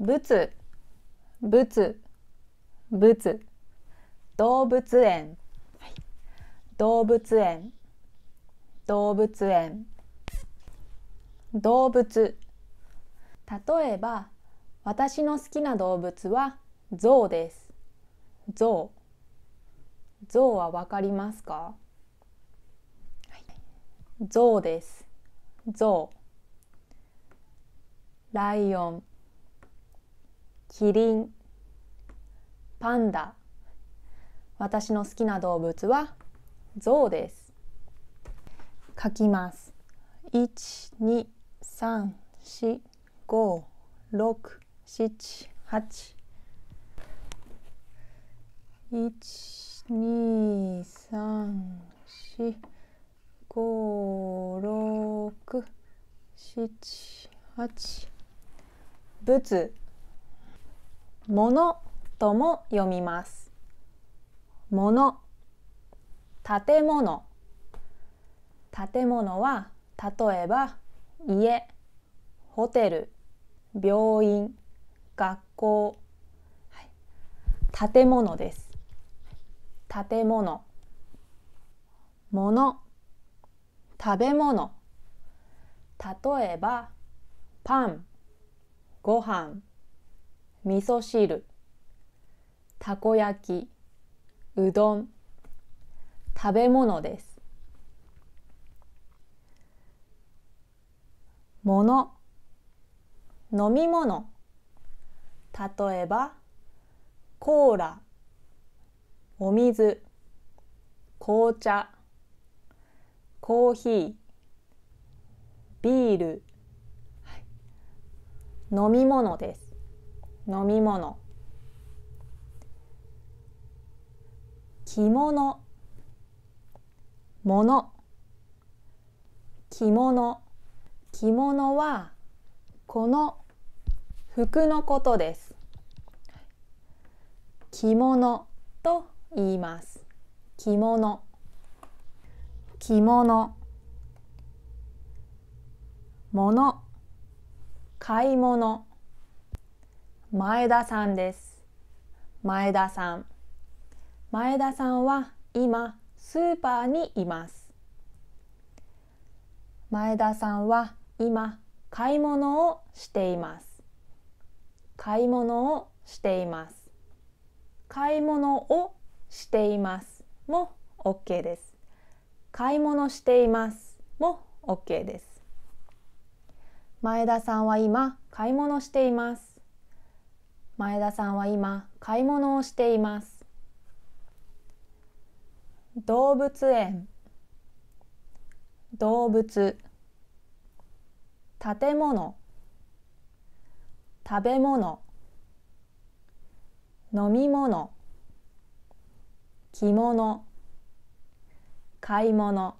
仏仏仏動物園、はい、動物園動物園動物例えば私の好きな動物は象です象象はわかりますか、はい、象です象ライオンキリンパンダ私の好きな動物はゾウです書きます一二三四五六七八一二三四五六七八仏ものとも読みます。もの建物建物は例えば家ホテル病院学校、はい、建物です建物もの食べ物例えばパンご飯味噌汁たこ焼きうどん食べ物ですもの飲み物例えばコーラお水紅茶コーヒービール、はい、飲み物です飲み物着物物着物着物はこの服のことです着物と言います着物着物物買い物前田さんです前田さん前田さんは今スーパーにいます前田さんは今買い物をしています買い物をしています買い物をしていますも OK です買い物していますも OK です前田さんは今買い物しています前田さんは今買い物をしています動物園動物建物食べ物飲み物着物買い物